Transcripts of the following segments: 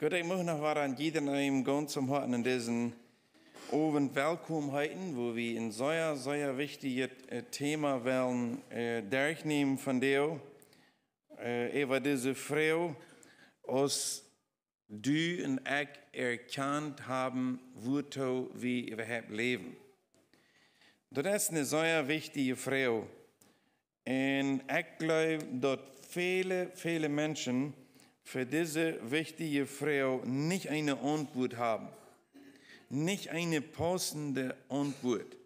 Gott, ich möchte noch an jeden einem ganz zum Harten in diesen Oven willkommen heiten, wo wir ein sehr, sehr wichtiges äh, Thema wollen äh, durchnehmen von dir. Äh, über diese Frau, aus du und ich erkannt haben, wo wir überhaupt leben. Das ist eine sehr wichtige Frau. Und ich glaube, dass viele, viele Menschen, für diese wichtige Frau nicht eine Antwort haben. Nicht eine passende Antwort.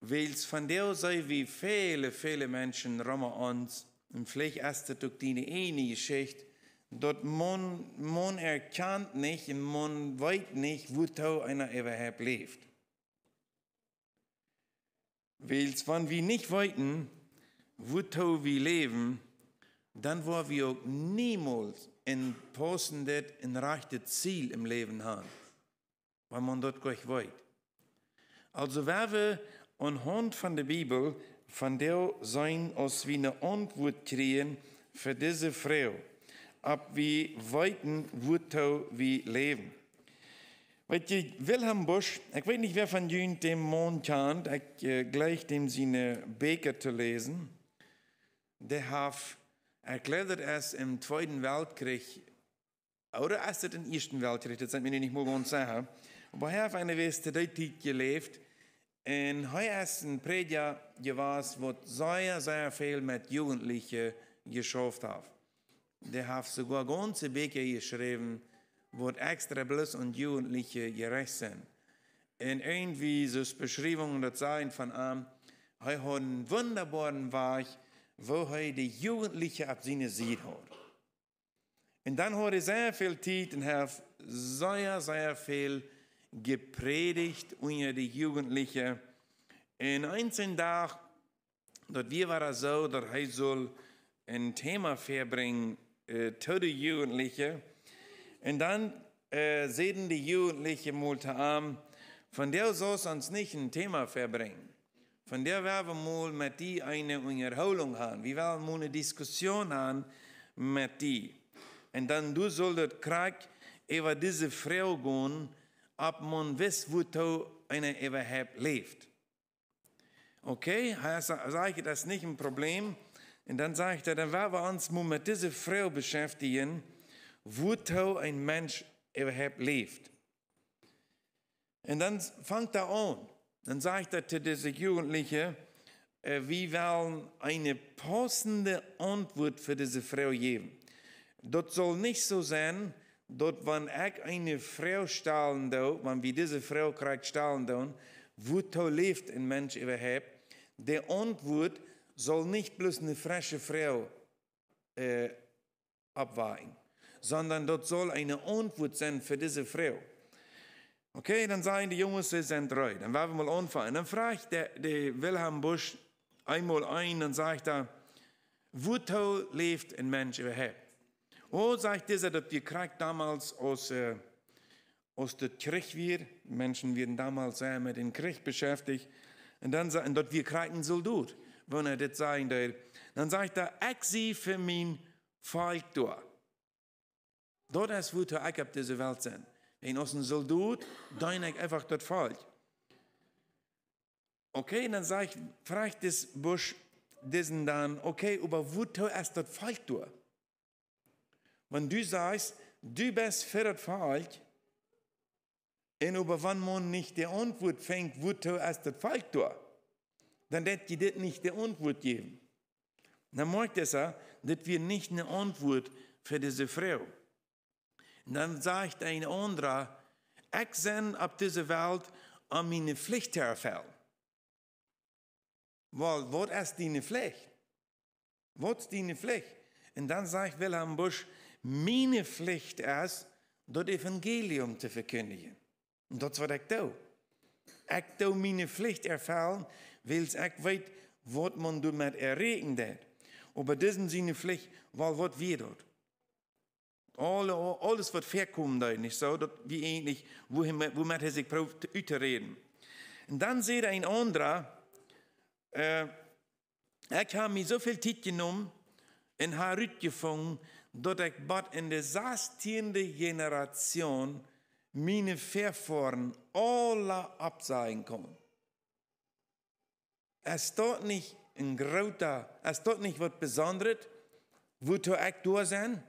Weil es von der sei, wie viele, viele Menschen uns, und vielleicht erst durch die eine Geschichte, dort man, man erkannt nicht und man weiß nicht, wo einer überhaupt lebt. Weil es, wenn wir nicht weiten, wo wir leben, dann wollen wir auch niemals ein possendes, ein rechtes Ziel im Leben haben, weil man dort gleich weit. Also wer wir Hund von der Bibel von der sein, aus wie eine Antwort kriegen für diese Frau, ab wie weiten Wurtau wie leben. Weißt Wilhelm Busch, ich weiß nicht, wer von Ihnen den Mond kennt, ich äh, gleich dem seine Beker zu lesen, der hat erklärte es im Zweiten Weltkrieg oder erst im Ersten Weltkrieg, das sind wir nicht mehr ganz sicher. Aber er auf eine Weise der Zeit gelebt und er ist ein Prediger gewesen, der sehr, sehr viel mit Jugendlichen geschafft hat. Der hat sogar ganze Bücher geschrieben, wo extra bloß und Jugendliche gerecht sind. Und irgendwie so Beschreibungen und Zeit von ihm, er hat einen wunderbaren Weg, wo hij de Jugendlichen ab seiner Seite hat. Und dann hat er sehr viel Zeit und hat sehr, sehr viel gepredigt unter die Jugendlichen. In einzelnen Tag, dort wir war es so, dass er soll ein Thema verbringen äh, zu den Und dann äh, sehen die Jugendlichen mal an, von der soll es uns nicht ein Thema verbringen. Von der werden wir mal mit die eine Erholung haben. Wir werden mal eine Diskussion haben mit die. Und dann du solltest krank über diese Frau gehen, ob man weiß, wo du eine überhaupt lebt. Okay, sage ich das ist nicht ein Problem. Und dann sage ich, dir, dann werden wir uns mal mit dieser Frau beschäftigen, wo du ein Mensch überhaupt lebt. Und dann fängt er an. Dann sagt er zu diesen Jugendlichen, äh, wir wollen eine passende Antwort für diese Frau geben. Das soll nicht so sein, dass wenn ich eine Frau stahlen darf, wenn wir diese Frau kriegt stahlen dürfen, wo lebt ein Mensch überhaupt, die Antwort soll nicht bloß eine frische Frau äh, abwarten, sondern dort soll eine Antwort sein für diese Frau. Okay, dann sagen die Jungs, sie sind drei. Dann werden wir mal anfangen. Dann fragt der, der Wilhelm Busch einmal ein, dann sagt er, wozu lebt ein Mensch überhaupt? Oh, sagt dieser, dass die kriegt damals aus, äh, aus der Krieg wir, Menschen werden damals sehr mit dem Krieg beschäftigt, und dann sagen, dass wir kriegen Soldat, wenn er das sagen will. Dann sagt er, ich sehe für mein Volk da. Dort ist, wozu ich auf dieser Welt sind in aus dem Soldut, deinig einfach dort fällt. Okay, dann sage ich, fragt das Busch diesen dann, okay, über wo du es dort falsch du? Wenn du sagst, du bist für das falsch, und über wann man nicht die Antwort fängt, wo du es dort falsch du, dann wird dir das nicht die Antwort geben. Dann merkt es, dass wir nicht eine Antwort für diese Frau haben dan zegt een andere, ik ben op deze wereld om meine Pflicht te erfüllen. Wel, wat is die Pflicht? Was ist deine Pflicht? Und dann sagt Wilhelm Busch, meine Pflicht ist, das evangelium zu verkündigen. Und das is wat ik doe. Ik doe mijn Pflicht erfüllen, weil ich weiß, was man damit erregen deed. Aber das ist seine Pflicht, weil was wir dort. Alles wird verkommen da nicht so, dass wir eigentlich, womit, womit er sich probiert, reden. Und dann sieht ein anderer, äh, ich habe mir so viel Zeit genommen und habe rückgefangen, dass ich bald in der 16. Generation meine Verfahren alle abzeigen kann. Es ist dort nicht ein großer, es ist dort nicht was Besonderes, wo du echt da sein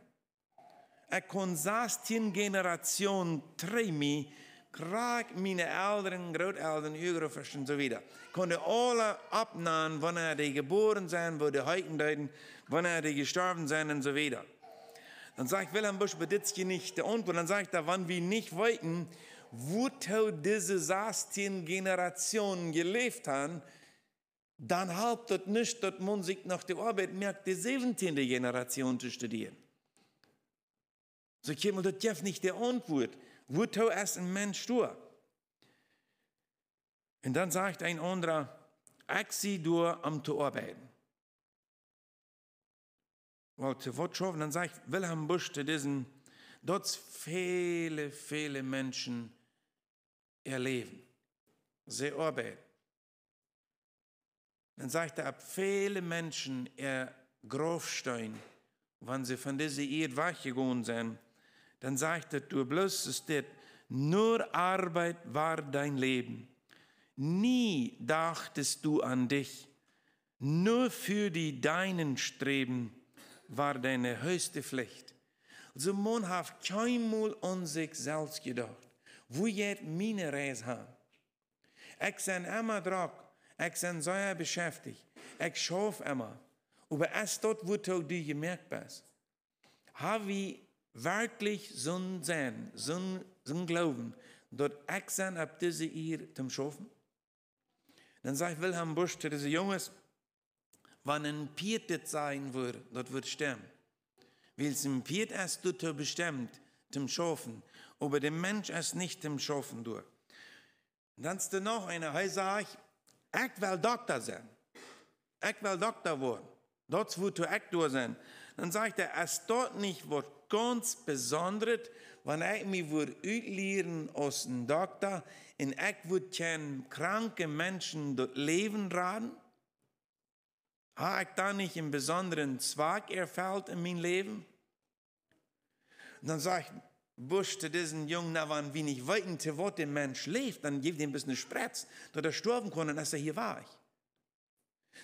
e consastin generation tremi, graag mijn ouderen, grootouderen, ugrofers en zo verder. Konnte alle opnamen wanneer die geboren sein, wo die heute deuten, wanneer die gestorben sein und so weiter. Dann sagt Wilhelm Busch Beditzky nicht der Antwort, dann sagt er, wann wir nicht wollten, wo diese 16 Generationen gelebt haben, dann haltet nicht, dass man sich nach der Arbeit merkt, die 17. Generation zu studieren ich kommer das Jeff nicht der Antwort. Wo to es ein Mensch durch? Und dann sagt ein anderer, ich sie durch am zu arbeiten. Weil zu Wortschaffen, dann sagt Wilhelm Busch zu diesen, dort viele, viele Menschen erleben. Sie arbeiten. Dann sagt er, viele Menschen er Grafstein, wenn sie von dieser Erde weggegangen sind, dann sagte du bloß, es steht, nur Arbeit war dein Leben. Nie dachtest du an dich. Nur für die deinen Streben war deine höchste Pflicht. Also man hat keinmal an sich selbst gedacht. Wo jetzt meine Reise haben. Ich bin immer dran. Ich bin sehr beschäftigt. Ich schaffe immer. Aber erst dort, wo du gemerkt bist, habe ich wirklich sollen sein, sollen, sollen glauben, dort ich ab diese ihr zum Schaffen? Dann sagt Wilhelm Busch zu diesen Jungs, wenn ein Pietet sein würde, dort wird sterben. Weil es ein Piet ist, du bestimmt zum Schaffen, aber der Mensch ist nicht zum Schaffen durch. Dann ist da noch einer, er sagt, ich will Doktor sein. Ich will Doktor werden. Dort wird du durch sein. Dann sagt er, es dort nicht wird ganz besonders, wenn ich mich würde utlieren aus dem Doktor und ich würde keinen kranken Menschen das Leben raten, habe ich da nicht einen besonderen Zweck erfüllt in meinem Leben? Und dann sage ich, Busch zu diesen Jungen, na, wann nicht weiten, zu wo der Mensch lebt, dann gebe ich ihm ein bisschen Spritz, dass er sterben konnte, und dass er hier war.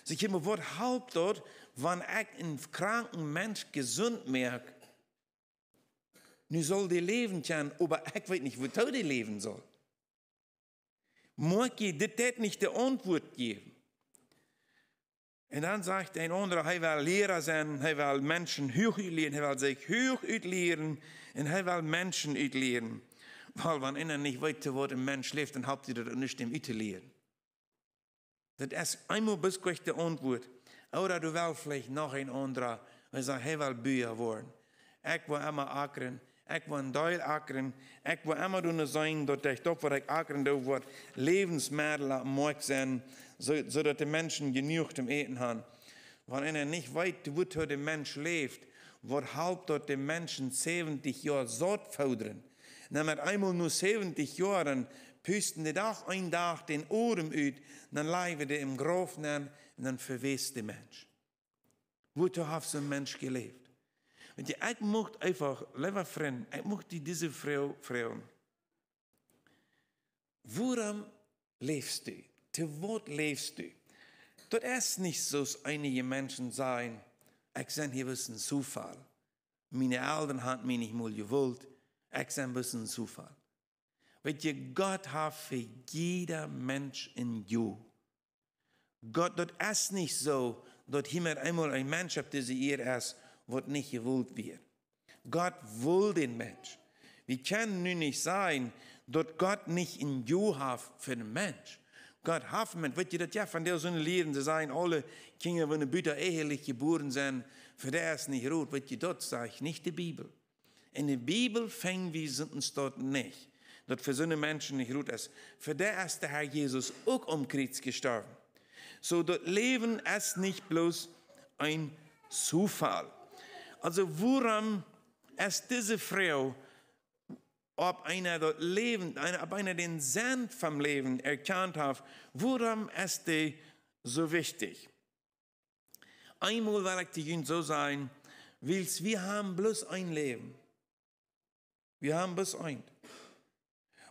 Ich. habe mir Wort Haupt dort, wenn ich einen kranken Mensch gesund merke, nu soll die leven gaan, aber ich weiß nicht, wo die leben soll. Mag ich das nicht die Antwort geben? Und dann sagt ein anderer, er will Lehrer sein, er will Menschen lehren, er will sich lehren und er will Menschen lehren. Weil wenn einer nicht weiß, wo ein Mensch lebt, dann habt ihr das nicht im lehren. Das ist einmal bis gleich die Antwort. Oder du willst vielleicht noch ein anderer, der sagt, er will Bücher werden. Ich will immer akren, ich wil in daai akren, ek wil almal doen zijn dat ek dop wat ek akren doen wat levensmiddelen mooi zijn, zodat de mensen genoeg te eten haben. wenn er nicht weit wird, wo der Mensch lebt, wird halb dort die Menschen 70 Jahre Sort fördern. Wenn man einmal nur 70 Jahre, püsten die Dach ein Tag den Ohren üt, dann leibe die im Grof und dann verwest der Mensch. Wozu hat so ein Mensch gelebt? Want je, ik mocht einfach, lieber Freund, ich mocht die diese Frau fragen. Woran lebst du? Zu wat lebst du? Das ist nicht so, dass einige Menschen sagen, ich sehe hier ein Zufall. Meine Eltern haben mich nicht mal gewollt. Ich sehe was ein Zufall. Weil Gott hat für jeden Mensch in dir. Gott, das ist nicht so, dass jemand einmal ein Mensch auf dieser Erde ist wordt nicht gewollt wird. Gott will den Mensch. Wir können nun nicht sein, dass Gott nicht in jou für den Mensch? Gott hat den Mensch. Wird ihr das Ja, von der so Lehren, sie sagen, alle Kinder, wenn die Bücher ehelich geboren sind, für der ist nicht rot. Wird ihr dat? Sag ich nicht die Bibel. In der Bibel fängen wir uns dort nicht. Dass für so eine Menschen nicht rot ist. Für der ist der Herr Jesus auch um Kreuz gestorben. So, das Leben ist nicht bloß ein Zufall. Also woran ist diese Frau, ob einer das Leben, ob einer den Sand vom Leben erkannt hat, woran ist die so wichtig? Einmal werde ich die so sein, willst wir haben bloß ein Leben. Wir haben bloß ein.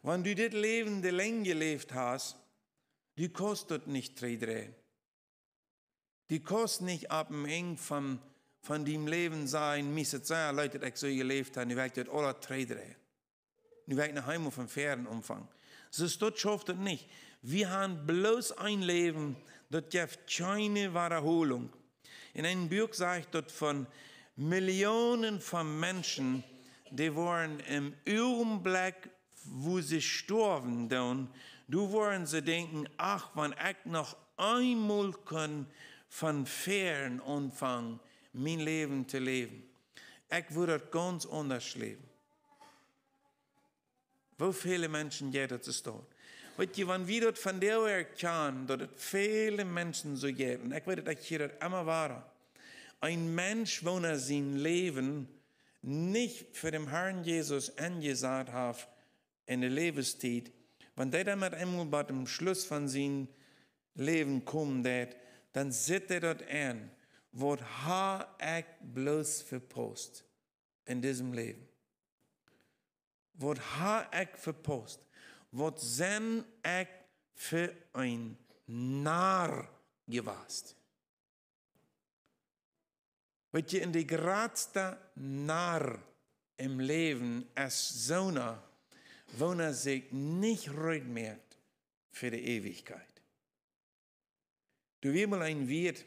Wenn du das Leben, das länger gelebt hast, die kostet nicht drei Drehen. Die kostet nicht ab dem Eng vom von dem Leben sein müssen sein, Leute, die so gelebt haben, die werden dort alle treten. Die werden nach Hause von fairen Umfang. So steht schafft das nicht. Wir haben bloß ein Leben, das gibt keine Wiederholung. In einem Buch sage ich dort von Millionen von Menschen, die waren im Augenblick, wo sie sterben, dann, du wollen sie denken, ach, wenn ich noch einmal kann von fairen Umfang mein Leben zu leben. Ich würde ganz anders leben. Wo viele Menschen jeder zu dort. Weet je, wenn wir das von der erkennen, dass es viele Menschen so geht, und ich weiß, dass hier immer war, ein Mensch, wenn er sein Leben nicht für den Herrn Jesus angesagt hat, in der Lebenszeit, wenn der damit mit einmal bei dem Schluss von seinem Leben kommt, dann sitzt er dort an wordt haar echt bloß verpost in diesem Leben. Wordt haar echt verpost. Wordt zijn echt für ein Narr gewasst. Weet je, in die grootste Narr im Leben als Sohn, wo er sich nicht reut merkt für die Ewigkeit. Du wirst mal ein Wirt,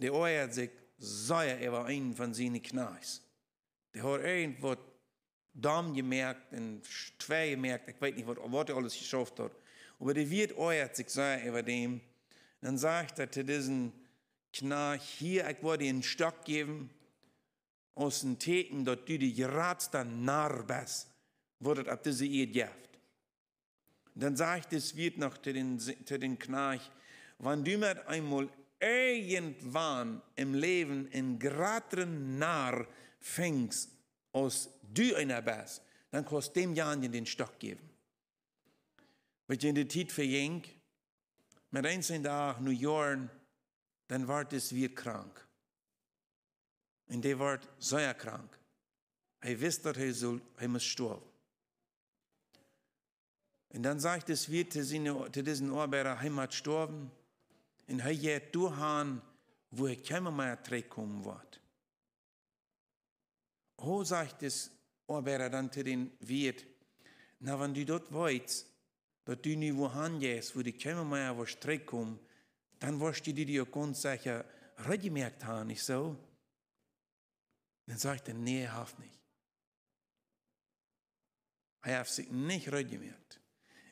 die eiert sich sehr über einen von seinen Knast. Die hat irgendwo Dam gemerkt und schwer gemerkt, ich weiß nicht, was, er alles geschafft hat. Aber der Wirt eiert sich sehr über dem. Dann sagt er zu diesem Knarch, hier, ich wollte dir einen Stock geben, aus den Theken, dort du die geratster Narr bist, wurde ab diese Ehe gehabt. Dann sagt es Wirt noch zu den, zu den Knarch, wenn du mir einmal irgendwann im Leben in grateren Narr fängst, aus du einer bist, dann kannst du dem Jan den Stock geben. Wenn je in der Zeit verjäng, mit einzelnen Tag, New York, dann wird es wir krank. Und der wird sehr krank. Er wisst, dass er, soll, er muss sterben. Und dann sagt es wir zu diesen Arbeiter, er muss sterben in hy gee wo ek kemmer my trekum wat. Ho sagt es aber dann zu den Wirt, na wenn du dort weißt, dass du nicht wo han gehst, wo die kemmer my wo trekum, dann wirst du dir ganz sicher reingemerkt haben, nicht so? Dann sagt er, nee, hoff nicht. Er hat sich nicht reingemerkt.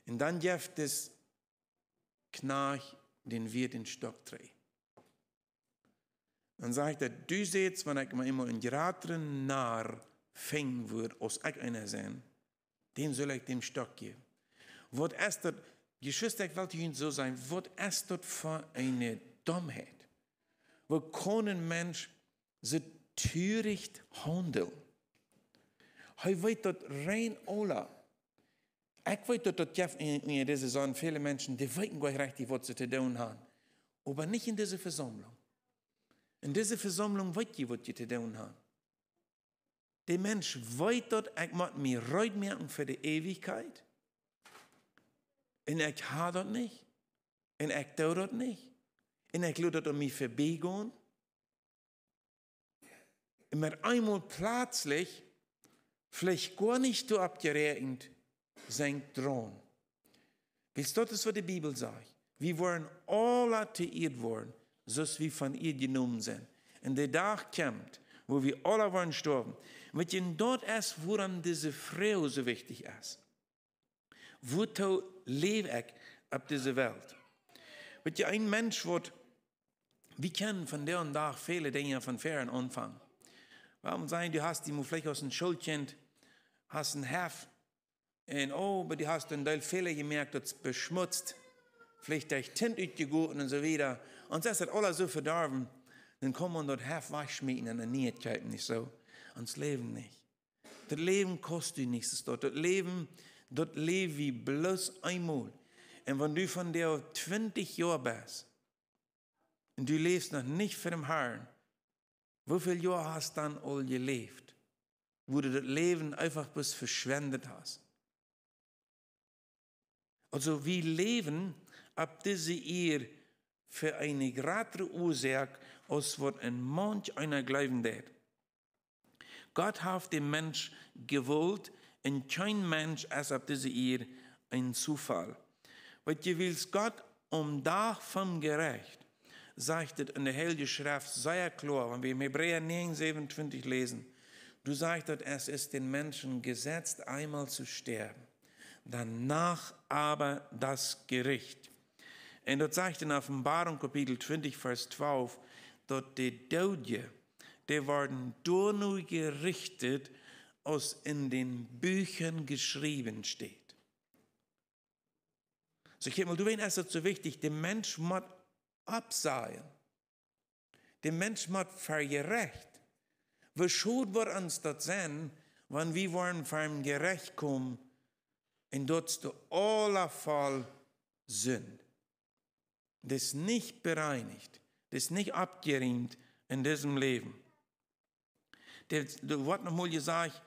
Und dann gibt es Knarch den wir den Stock drehen. Dann zei ik du zit, wenn ich me eenmaal een grotere naar ving word, als ik een den soll ich dem Stock geven. Wat is dat, Geschwister, ik wil Ihnen so zijn, wat is dat voor een Dummheit? Wo kann Mensch so töricht handelt. Er weiß dort rein alle. Ich weet dat in deze Sonne viele Menschen, die weten gleich richtig, was sie zu tun haben. Aber nicht in dieser Versammlung. In dieser Versammlung weet je, was sie zu tun haben. Der Mensch weet dat, ich muss mir reut für die Ewigkeit. Und ich habe das nicht. Und ich tue das nicht. Und ich lade das um mich vorbeigehen. Und mit einmal plötzlich, vielleicht gar nicht so abgeregend, sein Thron. Wisst du das, was die Bibel sagt? Wir waren alle teiert worden, so wie von ihr genommen sind. Und der Tag kommt, wo wir alle waren gestorben. Mit dem dort ist, woran diese Frau so wichtig ist. Wozu lebe ich auf dieser Welt? Mit ihr ein Mensch wird, wir kennen von der und da viele Dinge von fairen Anfang. Warum sagen, du hast die vielleicht aus dem Schulkind, hast ein Heft, und oh, die hast einen Teil Fehler gemerkt, das beschmutzt. Vielleicht der Tint ausgegoten und so weiter. Und das hat alles so verdorben. Dann kann man dort halb waschmieten und dann nicht so. Und das Leben nicht. Das Leben kostet nichts. Das Leben, das Leben wie bloß einmal. Und wenn du von dir 20 Jahre bist und du lebst noch nicht für den Herrn, wie viele Jahre hast du dann all gelebt, wo du das Leben einfach bloß verschwendet hast? Also wir leben ab dieser Ehe für eine größere Ursache, als wird ein manch einer bleiben der. Gott hat den Mensch gewollt und kein Mensch ist ab dieser Ehe ein Zufall. Weil du willst Gott um Dach vom Gerecht, sagt es in der Heilige Schrift sehr klar, wenn wir im Hebräer 9, 27 lesen, du sagst, es ist den Menschen gesetzt, einmal zu sterben danach aber das Gericht. Und dort sagt in Offenbarung Kapitel 20, Vers 12, dass die Dode, die wurden nur gerichtet, was in den Büchern geschrieben steht. So, ich mal, du wen ist so also wichtig, der Mensch muss absehen. Der Mensch muss vergerecht. Wir schuld wir uns das sehen, wenn wir wollen vom Gerecht kommen, in dat du aller Fall Sünde. Das ist nicht bereinigt, das ist nicht abgeringt in diesem Leben. Der, der Wort nochmal gesagt,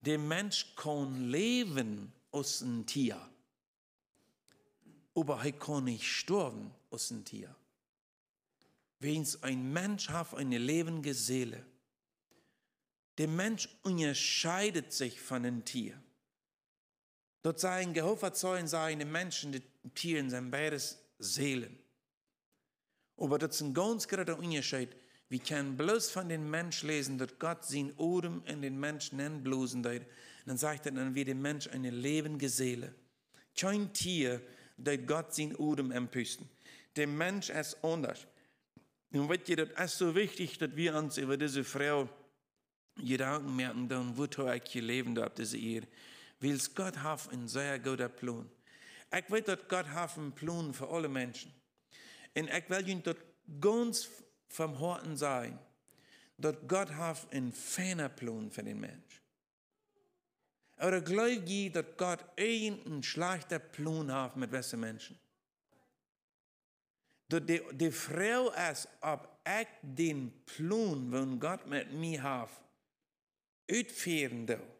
der Mensch kann leben aus dem Tier, aber er kann nicht sterben aus dem Tier. Wenn ein Mensch hat eine lebende Seele, der Mensch unterscheidet sich von dem Tier. Dort seien Jehova Zeugen, seien die Menschen, die Tieren, seien beides Seelen. Aber das ist ein ganz großer Unterschied. Wir können bloß von den Menschen lesen, dass Gott sein Odem in den Menschen entblosen hat. Dann sagt er, dann wird der Mensch eine lebende Seele. Kein Tier, das Gott sein Odem empüsten. Der Mensch ist anders. Und wird ihr, das ist so wichtig, dass wir uns über diese Frau Gedanken merken, dann wird er leben auf dieser Erde. Vils Gott har en så god plan. Jeg vet at Gott har en plan für alle Menschen. En jeg vil ikke at ganz vom Horten sein, dass Gott hat einen feinen Plan für den Mensch. Oder glaubt ihr, dass Gott einen schlechten Plan hat mit wessen Menschen? Dass die, die Frau ist, ob ich den Plan, den Gott mit mir hat, ausführen darf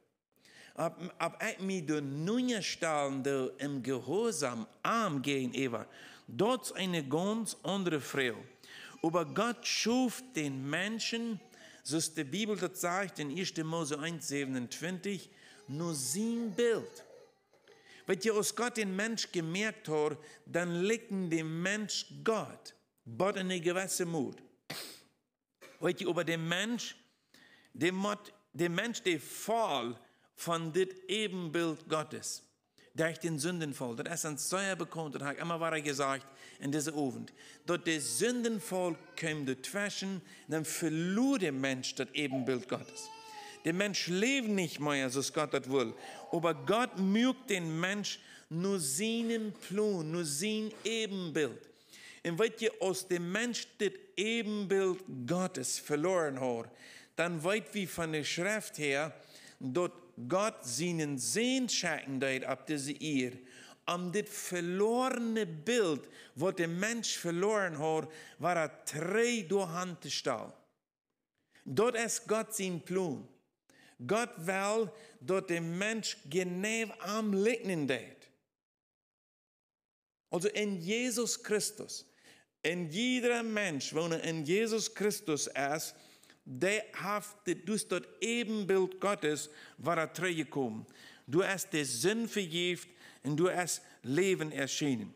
ab ich mich der neue Stellen, im Gehorsam arm gehen, Eva, dort eine ganz andere Frau. Aber Gott schuf den Menschen, so ist die Bibel, das sagt in 1. Mose 1, 27, nur sein Bild. Wenn ihr aus Gott den Mensch gemerkt hat, dann liegt dem Mensch Gott, Gott in eine gewisse Mut. Wenn ihr über den Mensch, der Mensch, der Fall, von dit Ebenbild Gottes, der ich den Sündenfall, dat is een zeer bekommt, dat heb ik immer weer gesagt, in deze Ofen, dort der Sündenfall komt dazwischen, dann verlor der Mensch das Ebenbild Gottes. Der Mensch lebt nicht mehr, so es Gott das will. Aber Gott mögt den Mensch nur seinen Plan, nur sein Ebenbild. Und wenn ihr aus dem Mensch das Ebenbild Gottes verloren habt, dann weit wie von der Schrift her, dort Gott seinen Sehn schenken deit ab diese Ehr, um das verlorene Bild, wo der Mensch verloren hat, war er drei durch Hand stall. Dort ist Gott sein Plan. Gott will, dass der Mensch genau am Lignen deit. Also in Jesus Christus, in jeder Mensch, wo er in Jesus Christus ist, Därhafte dus dat ebenbeeld Gottes war er teruggekomen. Du hast den Sinn vergeeft und du hast Leben erschienen.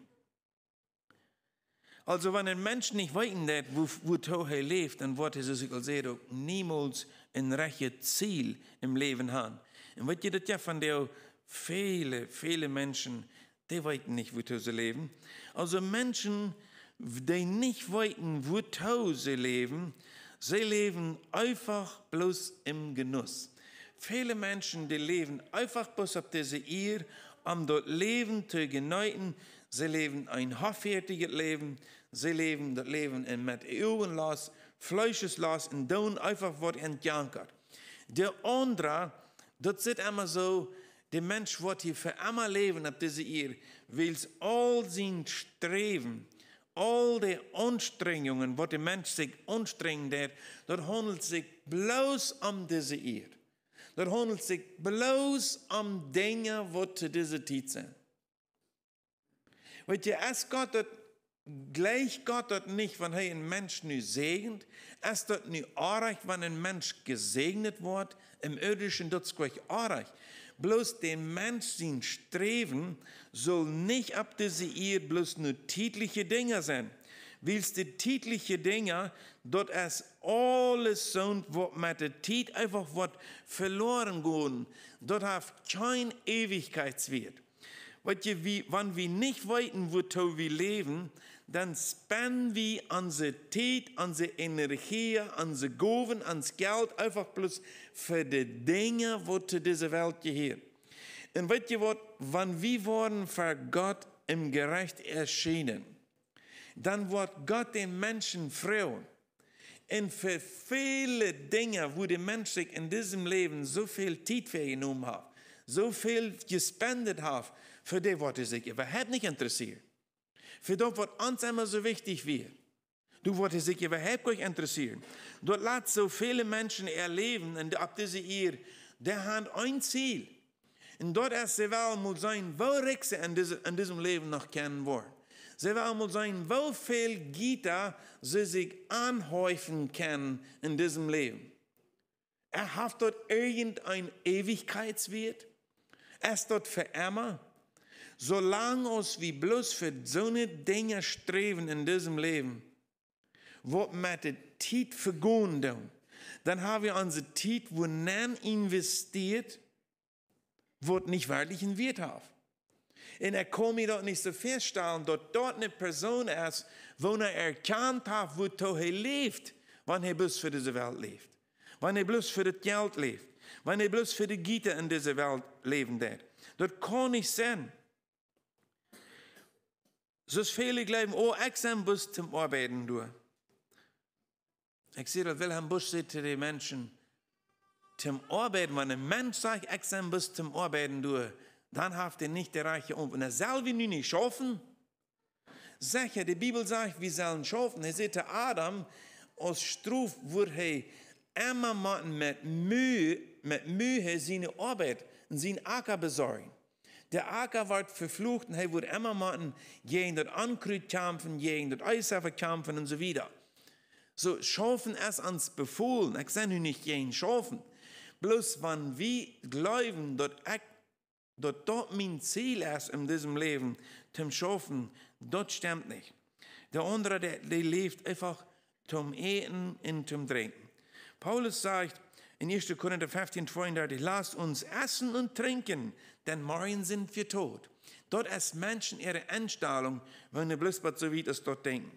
Also, wenn ein Mensch nicht weiß, wo, wo er lebt, dann wird er sich als niemals ein rechtes Ziel im Leben haben. Und was ihr das ja von der viele, viele Menschen, die wissen nicht, wo sie leben. Also Menschen, die nicht wissen, wo sie leben, Sie leben einfach bloß im Genuss. Viele Menschen, die leben einfach bloß auf dieser Ehe, um dort Leben zu genießen. Sie leben ein hoffärtiges Leben. Sie leben das Leben in mit Augenlass, Fleischeslass und dann einfach wird entjankert. Der andere, das sieht immer so, der Mensch wird hier für immer leben auf dieser Erde, weil all sein Streben, all die Anstrengungen, wat de mens zich anstrengt, der, handelt sich bloß um diese eer. Dat handelt sich bloß um Dinge, wat te deze tijd zijn. Weet es als Gott dat, gleich Gott hat nicht, wenn er einen Menschen nu zegent, als dat nu aardig, wanneer een mens gesegnet wird, im irdischen dat is gleich aardig bloß den Menschen streben soll nicht ab, dass sie bloß nur tätliche Dinge sein. Willst du tätliche Dinge, dort es alles sind, was mit der Tät einfach wird verloren gehen, dort hat kein Ewigkeitswert. Wenn wir nicht weiten, wo wir leben, dann spenden wir unsere Zeit, unsere Energie, unsere Gaben, unser Geld einfach bloß für die Dinge, die zu dieser Welt gehören. Und wisst ihr was? Wenn wir worden für Gott im Gerecht erschienen, dann wird Gott den Menschen freuen. Und für viele Dinge, wo die Menschen in diesem Leben so viel Zeit für genommen haben, so viel gespendet haben, für die wird er sich überhaupt nicht interessiert für das, was uns immer so wichtig är. Du wolltest dich über Herbgott interessieren. Dort lässt so viele Menschen ihr Leben und ab diese ihr, der hat ein Ziel. Und dort erst, sie will mal sein, wo reich sie in, diese, in diesem Leben noch kennen wollen. Sie will mal sein, wo viel Gitter sie sich anhäufen können in diesem Leben. Er hat dort irgendein Ewigkeitswert. Er ist dort für immer solange uns wie bloß für so eine Dinge streben in diesem Leben, wird mit der Zeit vergehen. Dann haben wir unsere Zeit, wo man investiert, wird nicht wirklich in Wert haben. Und er kann mir dort nicht so feststellen, dass dort eine Person ist, wo er erkannt hat, wo er lebt, wann er bloß für diese Welt lebt. Wann er bloß für das Geld lebt. Wann er bloß für die Güter in dieser Welt leben darf. Das kann ich sein. Soos viele glauben, oh, ek bus zum Arbeiten door. Ik zie dat Wilhelm Busch zei tegen die mensen, zum Arbeiten, wenn ein Mensch sagt, ich sein zum Arbeiten durch, dann haft er nicht die Reiche um. Und er soll wie nun nicht schaffen. Sicher, die Bibel sagt, wir sollen schaffen. Er sieht, Adam aus Struf wurde er immer mit Mühe, mit Mühe seine Arbeit und seinen Acker besorgen. Der Acker wird verflucht und er wird immer machen, gegen das onkruid kämpfen, gegen das Eisäfer kämpfen und so weiter. So schaffen es ans befohlen. Ich sage nicht gegen schaffen. Bloß wenn wir glauben, dass dort mein Ziel ist in diesem Leben, zum Schaffen, dort stimmt nicht. Der andere, der, der lebt einfach zum Eten und zum Trinken. Paulus sagt, in 1. Korinther 15, 32, lasst uns essen und trinken, denn morgen sind wir tot. Dort erst Menschen ihre Einstellung, wenn ihr bloß so wie das dort denken.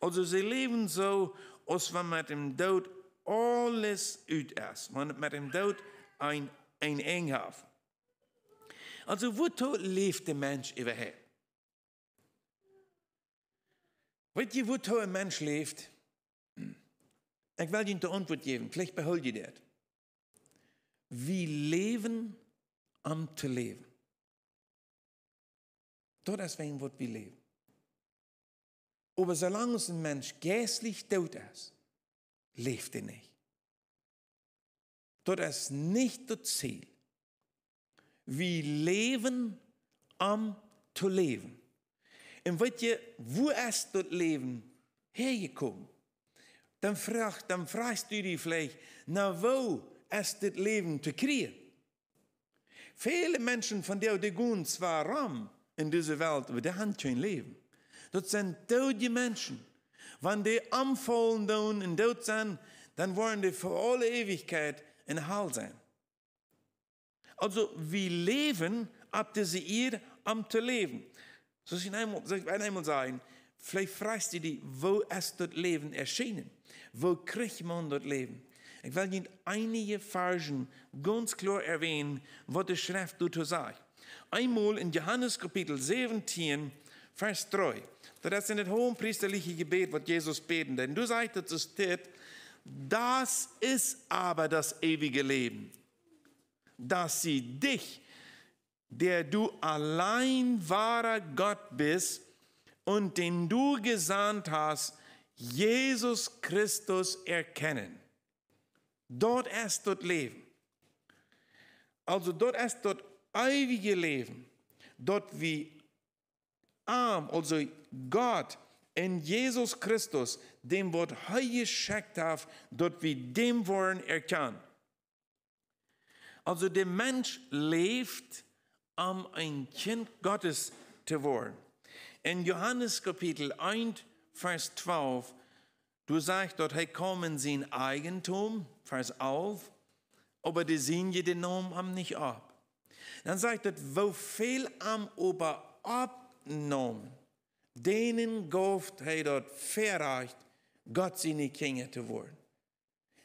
Also sie leben so, als wenn mit dem Tod alles gut ist, wenn mit dem Tod ein, ein Eng hat. Also wozu lebt der Mensch überhaupt? Weet je, wozu ein Mensch lebt? Ich will Ihnen die Antwort geben, vielleicht behalt ihr das wie Leben am zu leben. Dort ist ein Wort wir leben. Aber solange ein Mensch geistlich tot ist, lebt er nicht. Dort ist nicht das Ziel. Wir leben am zu leben. Und wisst ihr, wo ist das Leben hergekommen? Dann, frag, dann fragst du dich vielleicht, na wo es das Leben zu krigen. Viele Menschen von der det går zwar rum in dieser Welt, aber die haben kein Leben. Das sind tote Menschen. Wenn die anfallen tun und tot sind, dann wollen die für alle Ewigkeit in Hall sein. Also wir leben, ab diese ihr am zu leben. So ich einmal, soll ich einmal sagen, vielleicht fragst du dich, wo ist das Leben erschienen? Wo kriegt man das Leben? Ich will Ihnen einige Versen ganz klar erwähnen, was die Schrift dazu sagt. Einmal in Johannes Kapitel 17, Vers 3. Das ist in das hohenpriesterliche Gebet, was Jesus beten. Denn du sagst, dass steht, das ist aber das ewige Leben, dass sie dich, der du allein wahrer Gott bist und den du gesandt hast, Jesus Christus erkennen. Dort erst dort Leben. Also dort erst dort ewige Leben. Dort wie arm, also Gott in Jesus Christus, dem Wort Heilige geschenkt hat, dort wie dem wollen kann. Also der Mensch lebt, um ein Kind Gottes zu werden. In Johannes Kapitel 1, Vers 12, du sagst dort, hey, kommen sie in Eigentum? vers 11, aber die sehen die Namen am nicht ab. Dann sagt er, wo viel am aber abnahm, denen gauft er dort verreicht, Gott sie nicht Kinder zu werden.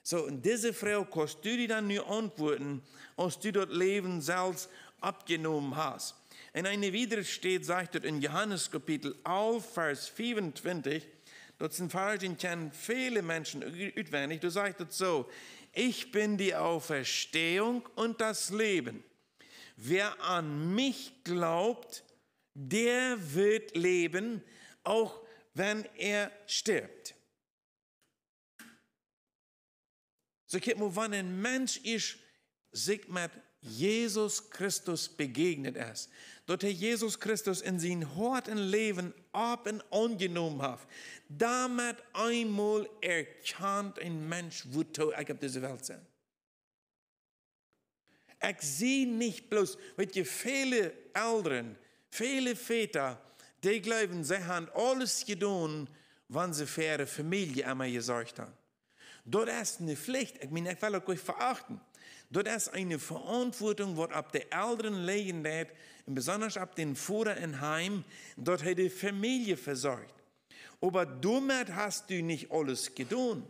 So, und diese Frau kannst du dir dann nur antworten, als du dort Leben selbst abgenommen hast. In einer Widerstät sagt er in Johannes Kapitel 11, Vers 24, 1914 kennen viele Menschen auswendig. Du sagst es so, ich bin die Auferstehung und das Leben. Wer an mich glaubt, der wird leben, auch wenn er stirbt. so, må wann ein Mensch ist, sich mit Jesus Christus begegnet ist, dort Jesus Christus in sein harten Leben ab en angenommen habe. Damit einmal erkannt ein Mensch, wo ich auf dieser Welt sein. Ich sehe nicht bloß, weil viele Eltern, viele Väter, die glauben, sie haben alles getan, wenn sie für ihre Familie einmal gesorgt haben. Dort ist eine Pflicht, ich meine, ich will euch verachten. Dort ist eine Verantwortung, die auf der Eltern liegen wird, besonders ab den Fuhrer in Heim, dort hat die Familie versorgt. Aber dummer hast du nicht alles getan.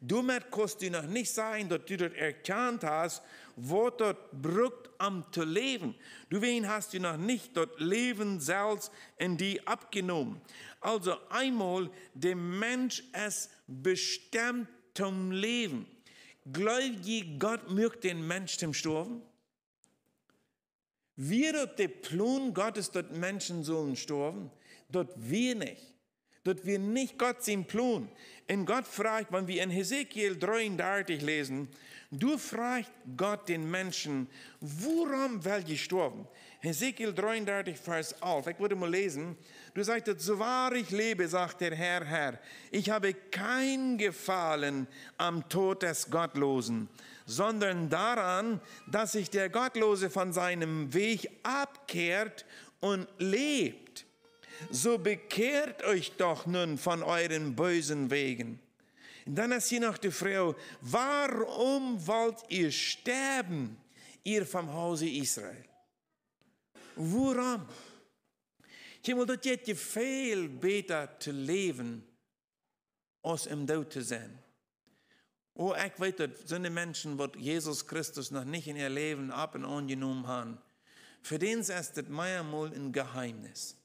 Dummer kannst du noch nicht sein, dass du dort erkannt hast, wo dort brückt am zu leben. Du wen hast du noch nicht dort Leben selbst in die abgenommen. Also einmal, der Mensch ist bestimmt zum Leben. Gläubig Gott mögt den Mensch zum Sterben? Wir ob die Plun Gottes dort Menschen sollen sterben, dort wir nicht. Dort wir nicht Gott sind Plun. Und Gott fragt, wenn wir in Hesekiel 33 lesen, du fragst Gott den Menschen, worum will ich sterben? Hesekiel 33, Vers 11, ich würde mal lesen, du sagst, so wahr ich lebe, sagt der Herr, Herr, ich habe kein Gefallen am Tod des Gottlosen, sondern daran, dass sich der Gottlose von seinem Weg abkehrt und lebt. So bekehrt euch doch nun von euren bösen Wegen. Dann ist hier noch die Frau, warum wollt ihr sterben, ihr vom Hause Israel? Warum? Ich moet dat je te veel beter te leven als im dood zu sein. Oh, ich weiß, weet dit, sinne Menschen, die Jesus Christus noch nicht in ihr Leben ab en aangenomen haben. Für den ist das meermaal ein geheimnis.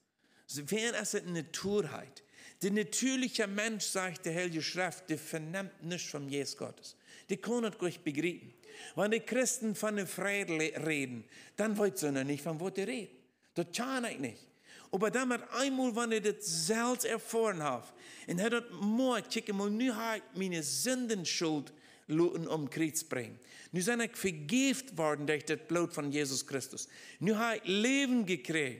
Wer ist es eine Torheit? Der natürliche Mensch, sagt der Heilige Schrift, der vernimmt nichts vom Jesus Gottes. Die kann nicht gut begreifen. Wenn die Christen von der Friede reden, dann wollt sie nicht von wo sie reden. Das kann ich nicht. Aber dan met eenmaal wanneer dit zelf ervoren had. En hij dat mooi kijken, maar nu ga ik mijn zindenschuld laten um Kreuz bringen. Nun zijn ich vergeefd worden durch das Blut von Jesus Christus. Nun habe ich Leben gekriegt.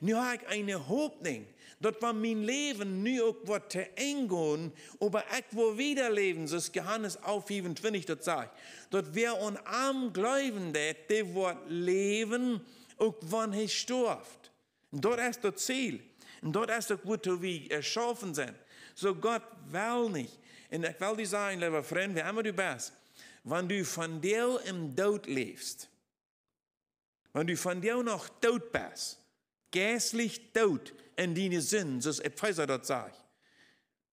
Nun habe ich eine Hoffnung, Dat van mein Leben nu auch wordt te eng gaan, maar ik wil wieder leven, zoals Johannes auf 25 dat zegt. Dat wer an arm geloven, der wird leben, auch wenn er stirbt. Dort ist das ziel. En dat is ook wat we erschaffen äh, sind. so Gott will nicht. Und ich will dir sagen, lieber Freund, we immer du bist, wenn du von dir im Tod lebst, wenn du von dir noch tot bist, geestlich tot in die zin, zoals ik Pfizer dort sagt,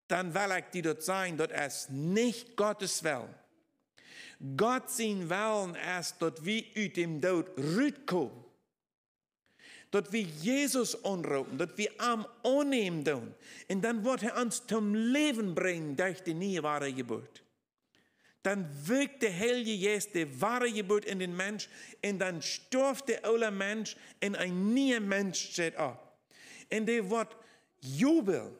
dann will ich dir dort sagen, dort ist nicht Gottes Willen. Gott sein Willen ist, dort wie aus dem Tod rütkommen dat vi Jesus anrufen, dat vi am Annehmen doen. En dan wordt hij ons tot leven brengen door de nieuwe ware Geburt. Dann wirkt der Heilige Jesus die ware Geburt in den Mensch und dann stirbt der oude Mensch en ein neuer Mensch steht ab. Und der wird jubeln.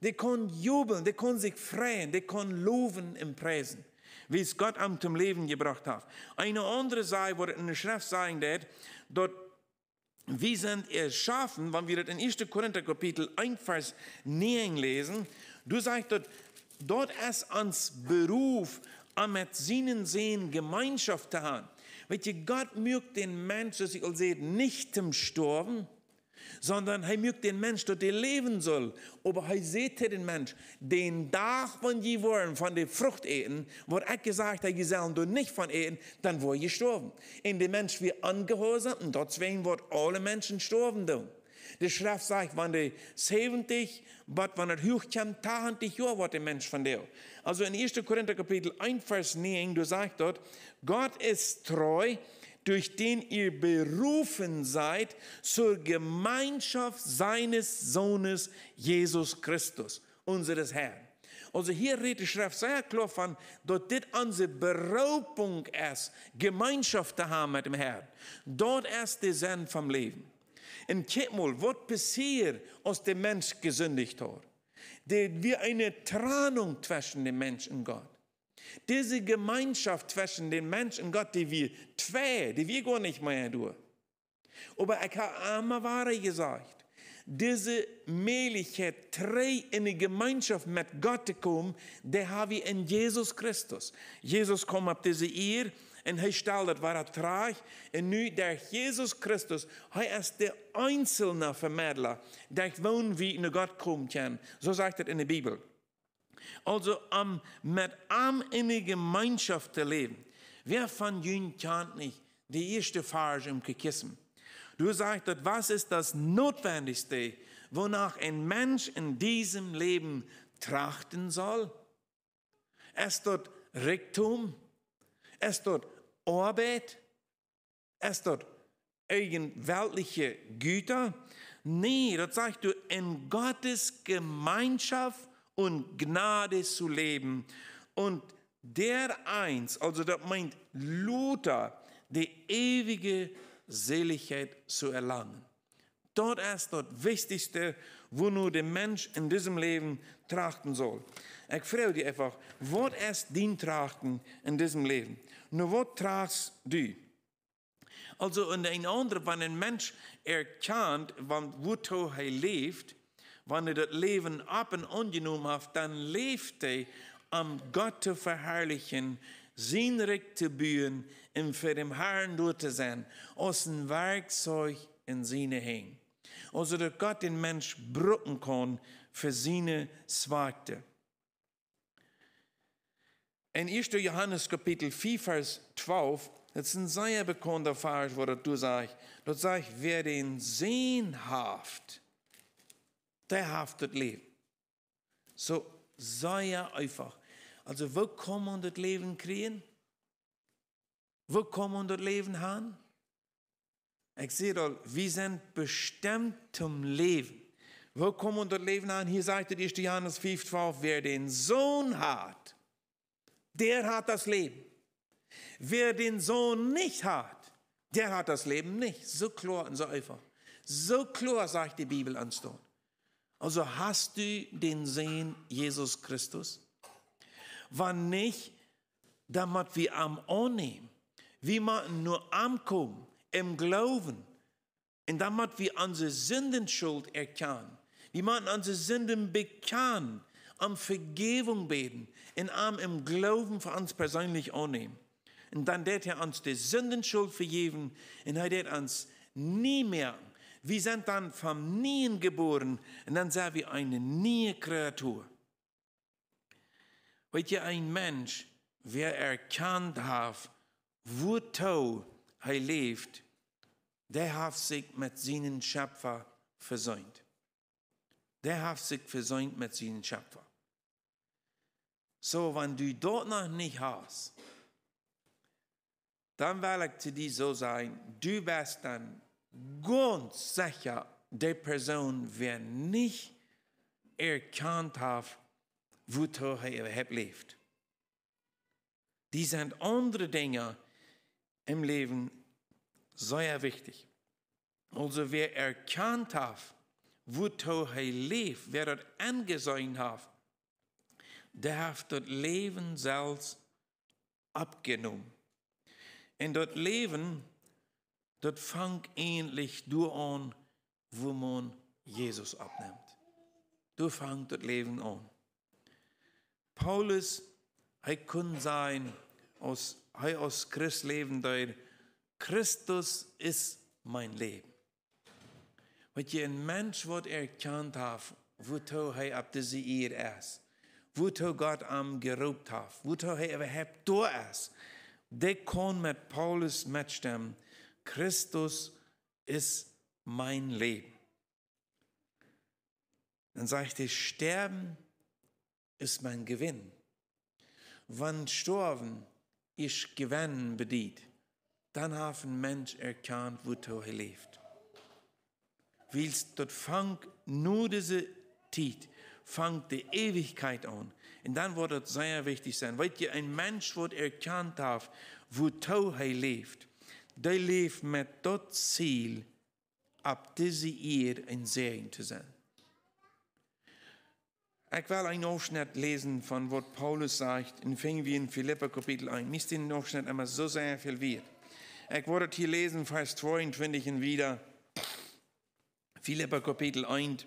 Die kan jubeln, die kan sich freuen, die kann loben und preisen, wie es Gott am zum Leben gebracht hat. Eine andere Sache, wo in der Schrift sagen wird, dort wie sind erschaffen, wenn wir das in 1. Korinther Kapitel 1, Vers 9 lesen, du sagst dort, dort ist ans Beruf, um mit seinen Sehen Gemeinschaft zu haben. Weil Gott mögt den Menschen, dass sie nicht im Sturm, sondern er mögt den Mensch, der leben soll. Aber er sieht den Mensch, den Tag, wenn die wollen von der Frucht eten, wo er gesagt hat, die sollen du nicht von eten, dann wurde gestorben. In dem Mensch wird angehorsam und deswegen wird alle Menschen sterben. Tun. Die Schrift sagt, wenn der 70, was wenn er hochkommt, 80 Jahre wird der Mensch von dir. Also in 1. Korinther Kapitel 1, Vers 9, du sagst dort, Gott ist treu, durch den ihr berufen seid zur Gemeinschaft seines Sohnes Jesus Christus, unseres Herrn. Also hier redet Schrift sehr klar von, dort das unsere Beraubung erst Gemeinschaft zu haben mit dem Herrn. Dort ist der Sinn vom Leben. In guck was passiert, als der Mensch gesündigt hat? Der, wie eine Trennung zwischen dem Menschen und Gott. Diese Gemeinschaft zwischen den Menschen und Gott, die wir zwei, die wir gar nicht mehr durch. Aber ich habe einmal wahre gesagt, diese Möglichkeit, drei in die Gemeinschaft mit Gott zu kommen, die haben wir in Jesus Christus. Jesus kommt auf diese Erde und er stellt das, was er trägt. Und nun, der Jesus Christus, er ist der einzelne Vermittler, der wohnt, wie in Gott kommen können. So sagt er in der Bibel. Also um, mit arm in der Gemeinschaft zu leben. Wer von Ihnen kennt nicht die erste Phase im Kikism? Du sagst, was ist das Notwendigste, wonach ein Mensch in diesem Leben trachten soll? Es dort Rektum, es dort Arbeit, es dort irgendwelche Güter. Nee, das sagst du, in Gottes Gemeinschaft und Gnade zu leben. Und der eins, also das meint Luther, die ewige Seligkeit zu erlangen. Dort ist das Wichtigste, wo nur der Mensch in diesem Leben trachten soll. Ich frage dich einfach, was ist dein Trachten in diesem Leben? Nur was tragst du? Also, und ein anderer, wenn ein Mensch erkannt, von wozu er lebt, wenn ihr das Leben ab en ongenomen habt, dann lebt ihr, um Gott zu verherrlichen, zijn recht te buien en voor hem Herrn door te zijn, als een werkzeug in zijn heen. Also dass Gott den Mensch brücken kann für seine Zweite. In 1. Johannes Kapitel 4, Vers 12, das ist ein sehr bekannter Vers, wo du sagst, dort sagst, wer den Sehn haft, Det haft Leben. So sei ja einfach. Also wo kann man das Leben kriegen? Wo kann man das Leben haben? Ich sehe da, wir sind bestimmt zum Leben. Wo kann man das Leben haben? Hier sagt der 1. Johannes 5, 12, wer den Sohn hat, der hat das Leben. Wer den Sohn nicht hat, der hat das Leben nicht. So klar und so einfach. So klar sagt die Bibel uns dort. Also hast du den Sehen Jesus Christus? Wenn nicht, dann muss wir am annehmen. Wir müssen nur ankommen im Glauben. Und dann müssen wir unsere Sündenschuld erkennen. Wir müssen unsere Sünden bekannt, um Vergebung beten und am im Glauben für uns persönlich annehmen. Und dann wird er uns die Sündenschuld vergeben und er wird uns nie mehr wir sind dann vom Nien geboren und dann sind wir eine neue Kreatur. Weil ihr, ein Mensch, wer erkannt hat, wo er lebt, der hat sich mit seinem Schöpfer versäumt. Der hat sich versäumt mit seinem Schöpfer. So, wenn du dort noch nicht hast, dann will ich zu dir so sein, du bist dann ganz sicher, die Person wer nicht erkannt hat, wo er lebt. Die sind andere Dinge im Leben sehr wichtig. Also wer erkannt hat, wo er lebt, wer dort angesehen hat, der hat dort Leben selbst abgenommen. In dort Leben das fängt endlich du an, wo man Jesus abnimmt. Du fängst das Leben an. Paulus, er kann sein, aus, er aus Christ leben, der Christus ist mein Leben. Weil je ein Mensch wird erkannt hat, wo er ab diese Ehe ist, wo Gott am geraubt hat, wo er überhaupt da ist, der kann mit Paulus mitstimmen, Christus ist mein Leben. Dann sage ich dir, Sterben ist mein Gewinn. Wann Sterben ist gewinnen bedient, dann hat ein Mensch erkannt, wo er lebt. Willst dort fangt nur diese Zeit, fangt die Ewigkeit an. Und dann wird es sehr wichtig sein, weil ihr ein Mensch wird erkannt hat, wo er lebt de lief met dat ziel op deze eer in zegen te zijn. Ich will einen Aufschnitt lesen von was Paulus sagt, und fangen wir in Philippa Kapitel 1. Mir ist den Aufschnitt immer so sehr viel wert. Ich wollte hier lesen, Vers 22 und wieder. Philippa Kapitel 1.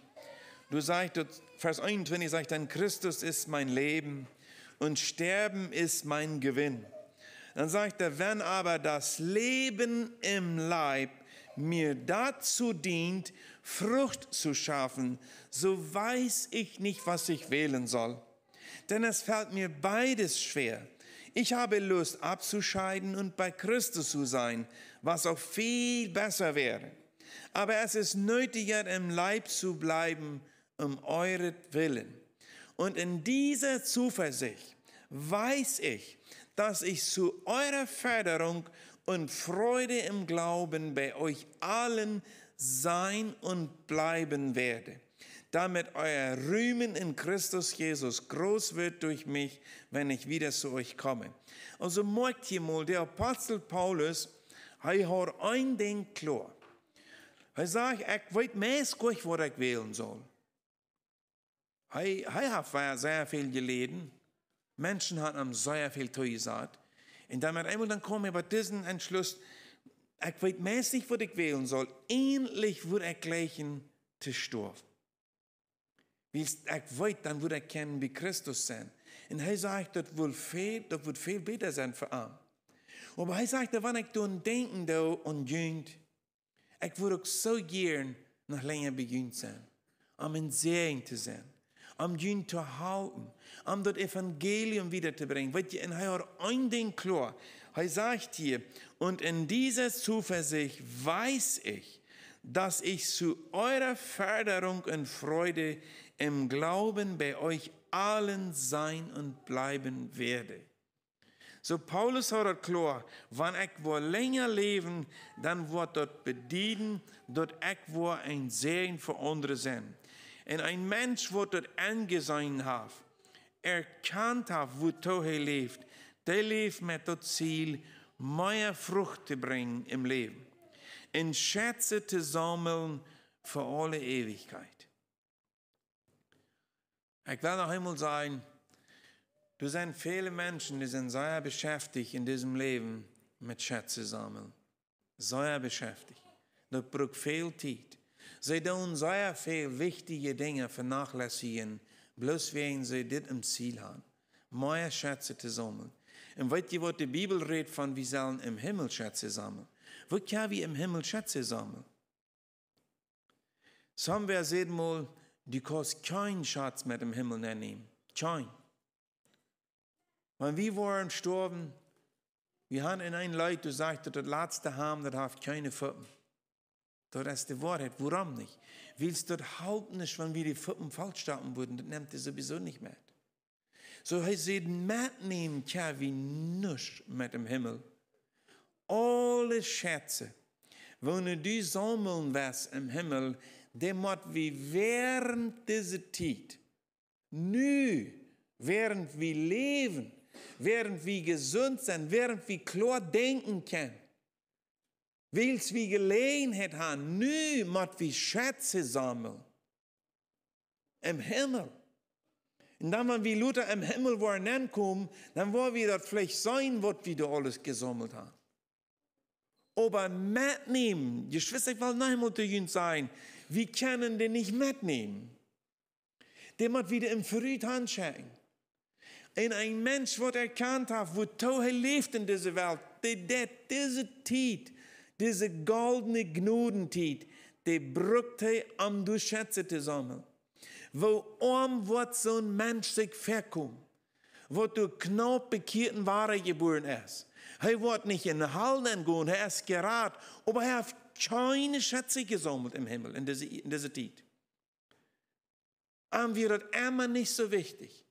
Du sagst, Vers 21 sagt dann, Christus ist mein Leben und Sterben ist mein Gewinn. Dann sagt er, wenn aber das Leben im Leib mir dazu dient, Frucht zu schaffen, so weiß ich nicht, was ich wählen soll. Denn es fällt mir beides schwer. Ich habe Lust abzuscheiden und bei Christus zu sein, was auch viel besser wäre. Aber es ist nötiger, im Leib zu bleiben, um euret Willen. Und in dieser Zuversicht weiß ich, dass ich zu eurer Förderung und Freude im Glauben bei euch allen sein und bleiben werde, damit euer Rühmen in Christus Jesus groß wird durch mich, wenn ich wieder zu euch komme. Also merkt ihr mal, der Apostel Paulus, er hat ein Ding klar. Er sagt, ich weiß mehr, was ich wählen soll. Er hat sehr viel geleden. Menschen hat om zeer veel toegezegd. En dan maar einmal dann kom je bij deze entschluss, ich weiß meest niet ich wählen soll. Ähnlich würde ik gleichen zu sterven. Weil ich weiß, dann würde ich kennen, wie Christus sein. Und er sagt, das wird viel, das wird viel besser sein für ihn. Aber er sagt, wenn ich dann denken da und jünd, ich würde auch so gern nach länger begünt sein, um ein Segen zu sein om dyn zu halten, um das evangelium wiederzubringen, te brengen. Wat je in Ding klar. Hij sagt hier, und in dieser Zuversicht weiß ich, dass ich zu eurer Förderung und Freude im Glauben bei euch allen sein und bleiben werde. So Paulus hat klar, wenn ich wo länger leben, dann wird dort bedienen, dort ich wo ein Segen für andere sein. En een mens wordt angesehen hat, erkannt hat, wo waartoe lebt, der lebt mit dem ziel, mehr Frucht te brengen im Leben. En Schätze zu sammeln für alle Ewigkeit. Ich will noch einmal sagen, du sind viele Menschen, die sind sehr beschäftigt in diesem Leben mit Schätze sammeln. Sehr beschäftigt. Das braucht viel Zeit. Sie tun sehr viel wichtige Dinge vernachlässigen, bloß wegen sie das im Ziel haben. Mehr Schätze zu sammeln. Und weißt ihr, was die Bibel redet von, wir sollen im Himmel Schätze sammeln? Wo können wir im Himmel Schätze sammeln? Somewhere sehen mal, du kannst keinen Schatz mit dem Himmel nehmen. Kein. Wenn wir waren gestorben, wir haben in ein Leid, du sagst, das letzte haben, das hat keine Fuppen. Da ist die Wahrheit. Warum nicht? Willst du überhaupt nicht, wenn wir die Fuppen falsch starten würden, das nimmt ihr sowieso nicht mit. So heißt sie, mitnehmen kann wie nichts mit dem Himmel. Alle Schätze, wenn du sammeln wirst im Himmel, der muss wie während dieser Zeit, nu, während wir leben, während wir gesund sind, während wir klar denken können, Wils wie gelegenhet har nu måste vi schätze sammeln im Himmel. Und dann, wenn wir Luther im Himmel waren, ankommen, dann wollen wir das vielleicht sein, was wir da alles gesammelt haben. Aber mitnehmen, Geschwister, ich will nicht mal zu Ihnen sein, wir können den nicht mitnehmen. Der muss wieder im Früh handschenken. Und ein Mensch, der erkannt hat, wo Tohe lebt in dieser Welt, der, der diese Zeit diese goldene Gnudentiet, die brückte am du schätze zusammen. Wo um wird so ein Mensch sich verkommen, wo du knapp bekehrten Ware geboren ist. Er wird nicht in den Hallen gehen, er ist gerad, aber er hat keine Schätze gesammelt im Himmel in dieser, in dieser Zeit. Am wird immer nicht so wichtig.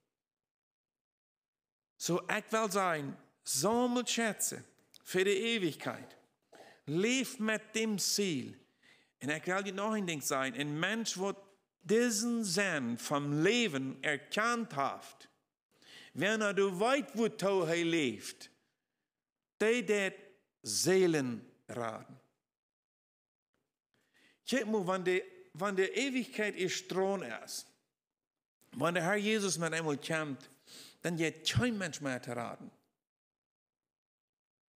So, ich will sein, sammelt Schätze für die Ewigkeit. Leef mit dem ziel. Und ich wil dir noch ein ding sagen: Ein Mensch, der diesen zin van leven erkend heeft. Wanneer du weet wo er lebt, der wird Seelen raten. Kijk mal, wenn die, wann de Ewigkeit ist Thron ist, wanneer de Herr Jesus mit einmal kommt, dann wird kein Mensch mehr raten.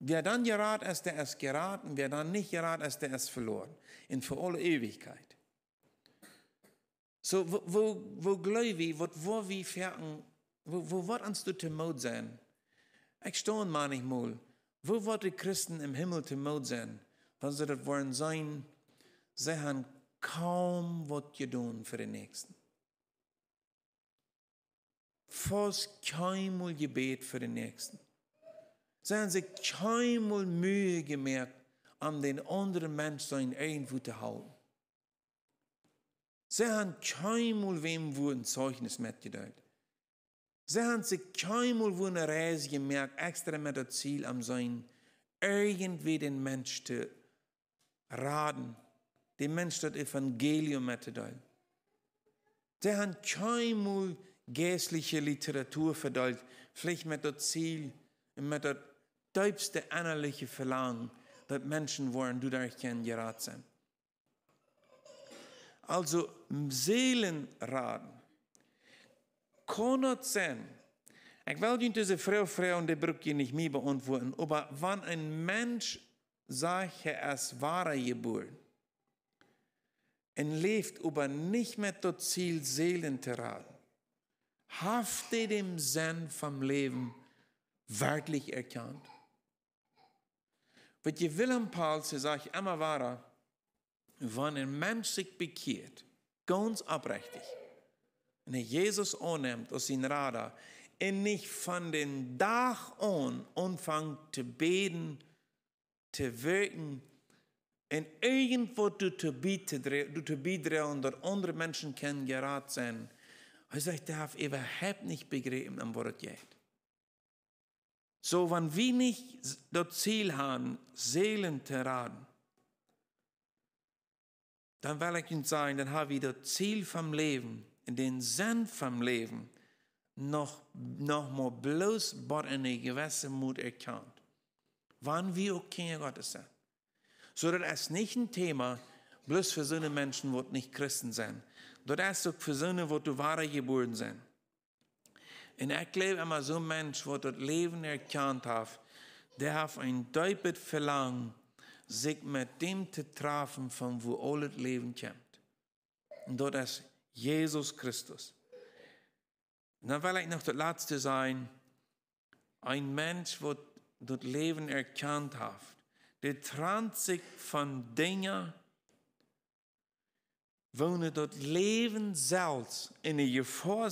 Wer dann gerät, ist der ist geraten. Wer dann nicht gerät, ist der ist verloren. In für alle Ewigkeit. So, wo, wo, wo gläubig, wo, wo wir ferken, wo, wo wird uns du Mut sein? Ich stehe manchmal, wo wird die Christen im Himmel Mut sein? Wenn sie das wollen sein, sie haben kaum was getan für den Nächsten. Fast kein Gebet für den Nächsten. Sie haben sich keinmal Mühe gemerkt, an den anderen Menschen sein irgendwo zu halten. Sie haben keinmal wem wo ein Zeugnis mitgeteilt. Sie haben sich keinmal wo eine Reise gemerkt, extra mit dem Ziel am Sein, irgendwie den Menschen zu raten, den Menschen das Evangelium mitzuteilen. Sie haben keinmal geistliche Literatur verteilt, vielleicht mit dem Ziel, mit dem diepste innerliche Verlangen, dass Menschen wollen du können gerad sein. Also Seelenraten. Konot sein. Ich will dir diese Frau, Frau und die Brücke nicht mehr beantworten, aber wenn ein Mensch sagt, er ist wahre Geburt und lebt aber nicht mehr das Ziel, Seelen zu raten, haft er dem Sinn vom Leben wirklich erkannt. Wat je Willem Paul ze zegt, immer wahrer, wenn ein Mensch sich bekehrt, ganz abrechtig, und Jesus annimmt aus seinem Radar, und nicht von den Tag an anfängt zu beten, zu wirken, und irgendwo du zu beitragen, dass andere Menschen können geraten sein. Also ich sage, der hat überhaupt nicht begriffen, um was es geht. So wann nicht das Ziel haben, Seelen zu Seelenterraden, dann will ich Ihnen sagen, dann habe ich das Ziel vom Leben, den Sinn vom Leben, noch, noch mal bloß Gott in der gewissen Mut erkannt. Wann wir auch Kinder Gottes sind. So, das ist nicht ein Thema, bloß für so eine Menschen, die nicht Christen sind. Das ist auch für so eine, die wahre geboren sind. En ik geloof immer ein Mensch, der das Leben erkannt hat, der hat ein diepet verlangen, sich mit dem zu treffen von wo al het leven komt. En dat is Jezus Christus. Und dann will ich noch das Letzte zijn. Ein Mensch, der das Leben erkannt hat, der trennt sich von dingen, wo er das Leben selbst in de Gefahr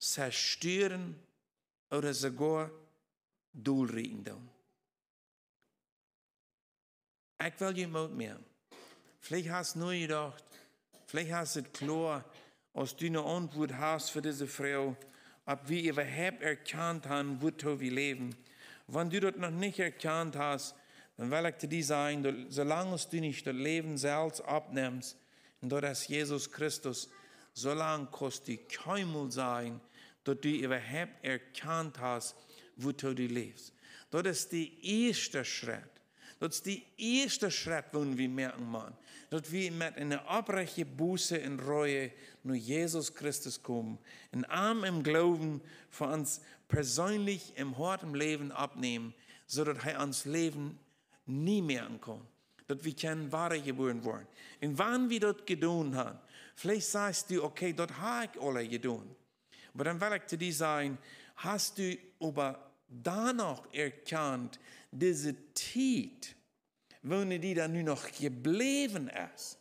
zerstören oder sogar doelrichten. Ich will jemand mehr. Vielleicht hast du nur gedacht, vielleicht hast du es klar, aus eine Antwort hast für diese Frau, ob wir überhaupt erkannt haben, wo wir leben. Wenn du das noch nicht erkannt hast, dann will ich dir sagen, solange du nicht das Leben selbst abnimmst, und das Jesus Christus, solange kannst du keinmal sein, dat du überhaupt erkannt hast, wo du lebst. Das ist der erste Schritt. Das ist der erste Schritt, wenn wir merken, man, dass wir mit einer abrechten Buße und Reue nur Jesus Christus kommen, einen Arm im Glauben von uns persönlich im harten Leben abnehmen, sodass er uns Leben nie merken kann. Dass wir keine wahre geboren wollen. Und wann wir das getan haben, vielleicht sagst du, okay, das habe ich alle getan. Maar dan werkte die sein, hast du aber danach erkannt, diese Zeit, wenn die dann nur noch geblieben ist.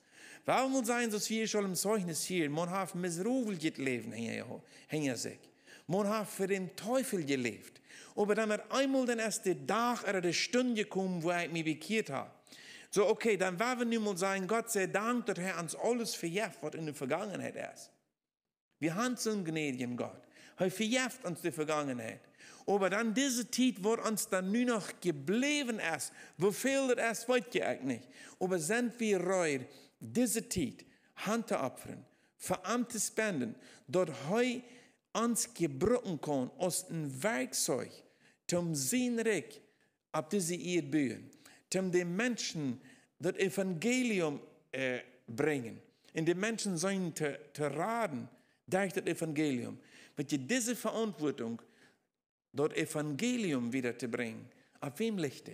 Warum muss sein, dass wir schon im Zeugnis hier, man hat missruhelt Leben hängen sich. Man hat für den Teufel gelebt. Aber dann hat einmal den ersten Tag oder die Stunde gekommen, wo ich mich bekehrt habe. So, okay, dann werden wir nun mal sagen, Gott sei Dank, dass er uns alles verjährt, was in der Vergangenheit ist. Wir handeln gnädigem Gott. Er verjagt uns die Vergangenheit. Aber dann diese Zeit, wo uns dann nur noch geblieben ist, wo fehlt es, weiß ich auch nicht. Aber sind wir reut, diese Zeit Hand zu opfern, für zu spenden, dort heu uns gebrücken kann aus einem Werkzeug, zum Sinnreich ab diese Erdbühen, zum den Menschen das Evangelium äh, bringen, in den Menschen sein zu, zu raten, durch das Evangelium. Wenn ihr diese Verantwortung, das Evangelium wiederzubringen, auf wem liegt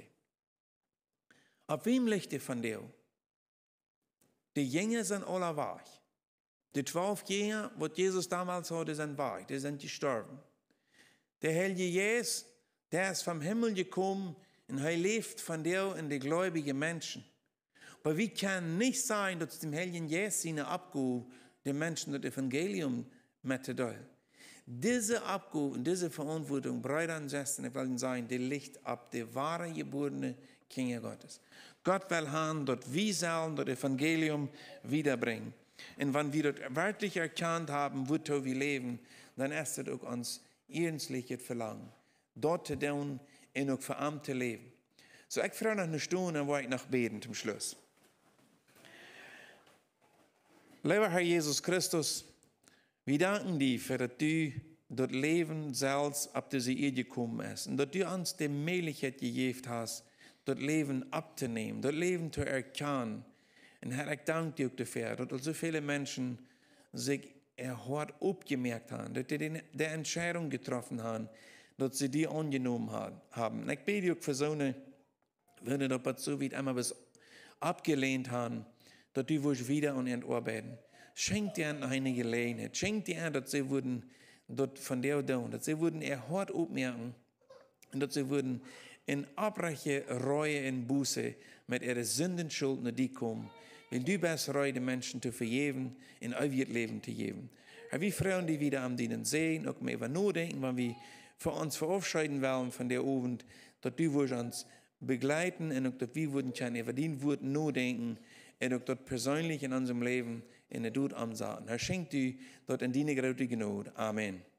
Auf wem liegt die von dir? Die Jünger sind alle wach. Die zwölf Jünger, die Jesus damals hatte, sind wach. Die sind gestorben. Der Heilige Jesus, der ist vom Himmel gekommen und er lebt von dir in die gläubigen Menschen. Aber wir können nicht sein, dass dem Heiligen Jesus seine Abgabe den Menschen das Evangelium mitzuteilen. Diese Abgabe und diese Verantwortung breit ansetzen wollen sein, die Licht ab die wahre geborene Kinder Gottes. Gott will haben, dort wir sollen das Evangelium wiederbringen. Und wenn wir dort wörtlich erkannt haben, wozu wir leben, dann ist es auch uns ernstliches Verlangen, dort zu tun und auch für Amt leben. So, ich freue mich eine Stunde, wo ich noch beten zum Schluss. Lieber Herr Jesus Christus, wir danken dir für das du das Leben selbst ab diese Erde gekommen ist und dass du uns die Möglichkeit gegeben hast, das Leben abzunehmen, das Leben zu erkennen. Und Herr, ich danke dir dafür, dass so viele Menschen sich erhört abgemerkt haben, dass sie die, Entscheidung getroffen haben, dass sie die angenommen haben. Ich bete dir für so eine, würde das so weit einmal bis abgelehnt haben, dass du wirst wieder und arbeiten. Schenk dir an eine Gelegenheit. Schenk dir, an, dass sie würden dort von der und da, dass sie würden ihr hart aufmerken und dass sie würden in abreche Reue und Buße mit ihren Sündenschulden die kommen, weil du bist reu, die Menschen zu vergeben, in euer Leben zu geben. Aber wir freuen die wieder am Dienen sehen, auch mehr über nachdenken, wenn wir für uns verabschieden wollen von der Abend, dass du uns begleiten und auch, dass wir würden, über den Wort nachdenken, er doch dort persönlich in unserem Leben in der Dut am Satan. Herr, schenkt dir dort in deine große Gnade. Amen.